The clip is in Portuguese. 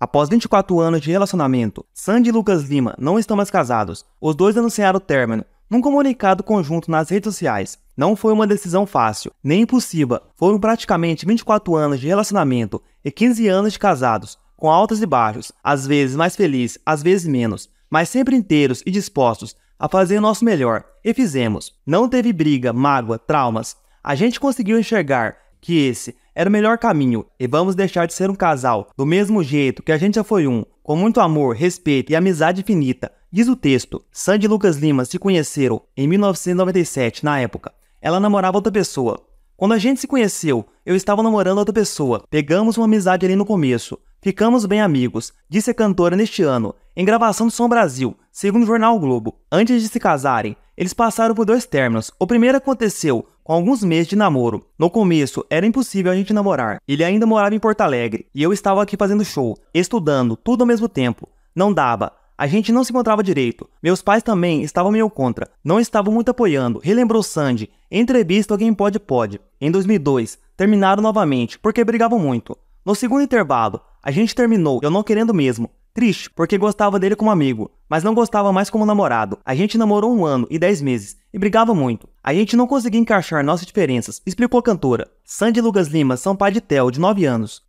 Após 24 anos de relacionamento, Sandy e Lucas Lima não estão mais casados. Os dois anunciaram o término num comunicado conjunto nas redes sociais. Não foi uma decisão fácil, nem impossível. Foram praticamente 24 anos de relacionamento e 15 anos de casados, com altos e baixos, às vezes mais felizes, às vezes menos, mas sempre inteiros e dispostos a fazer o nosso melhor. E fizemos. Não teve briga, mágoa, traumas. A gente conseguiu enxergar que esse era o melhor caminho e vamos deixar de ser um casal do mesmo jeito que a gente já foi um, com muito amor, respeito e amizade infinita. Diz o texto: Sandy e Lucas Lima se conheceram em 1997, na época. Ela namorava outra pessoa. Quando a gente se conheceu, eu estava namorando outra pessoa. Pegamos uma amizade ali no começo. Ficamos bem amigos, disse a cantora neste ano, em gravação do Som Brasil, segundo o jornal o Globo, antes de se casarem, eles passaram por dois términos. O primeiro aconteceu com alguns meses de namoro. No começo, era impossível a gente namorar. Ele ainda morava em Porto Alegre e eu estava aqui fazendo show, estudando, tudo ao mesmo tempo. Não dava. A gente não se encontrava direito. Meus pais também estavam meio contra, não estavam muito apoiando. Relembrou Sandy. entrevista Alguém Pode Pode. Em 2002, terminaram novamente porque brigavam muito. No segundo intervalo, a gente terminou, eu não querendo mesmo. Triste, porque gostava dele como amigo, mas não gostava mais como namorado. A gente namorou um ano e dez meses e brigava muito. A gente não conseguia encaixar nossas diferenças, explicou a cantora. Sandy e Lucas Lima são pai de Theo, de 9 anos.